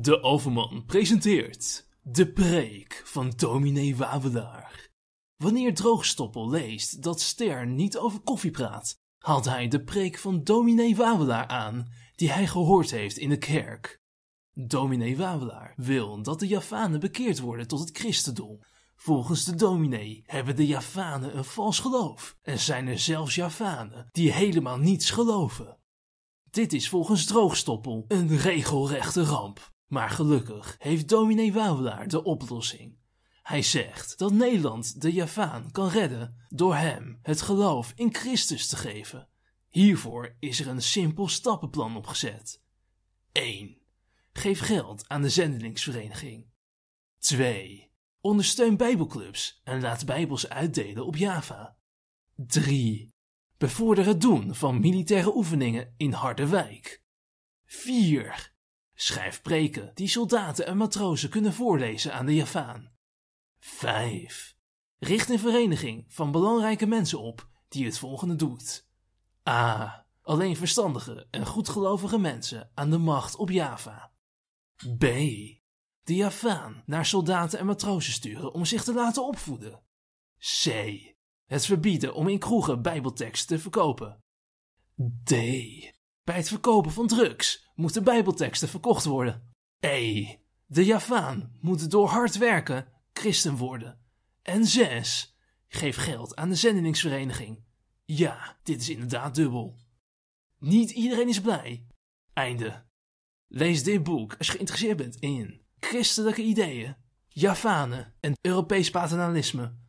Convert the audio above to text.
De Overman presenteert De Preek van Dominee Wavelaar. Wanneer Droogstoppel leest dat Ster niet over koffie praat, haalt hij de preek van Dominee Wavelaar aan, die hij gehoord heeft in de kerk. Dominee Wavelaar wil dat de Javanen bekeerd worden tot het christendom. Volgens de dominee hebben de Javanen een vals geloof en zijn er zelfs Javanen die helemaal niets geloven. Dit is volgens Droogstoppel een regelrechte ramp. Maar gelukkig heeft dominee Wouwelaar de oplossing. Hij zegt dat Nederland de Javaan kan redden door hem het geloof in Christus te geven. Hiervoor is er een simpel stappenplan opgezet. 1. Geef geld aan de zendelingsvereniging. 2. Ondersteun bijbelclubs en laat bijbels uitdelen op Java. 3. Bevorder het doen van militaire oefeningen in Harderwijk. 4. Schrijf preken die soldaten en matrozen kunnen voorlezen aan de Javaan. 5. Richt een vereniging van belangrijke mensen op die het volgende doet. A. Alleen verstandige en goedgelovige mensen aan de macht op Java. B. De Javaan naar soldaten en matrozen sturen om zich te laten opvoeden. C. Het verbieden om in kroegen bijbelteksten te verkopen. D. Bij het verkopen van drugs moeten bijbelteksten verkocht worden. E. De Javaan moet door hard werken christen worden. En 6. Geef geld aan de zendingsvereniging. Ja, dit is inderdaad dubbel. Niet iedereen is blij. Einde. Lees dit boek als je geïnteresseerd bent in christelijke ideeën, Javanen en Europees paternalisme.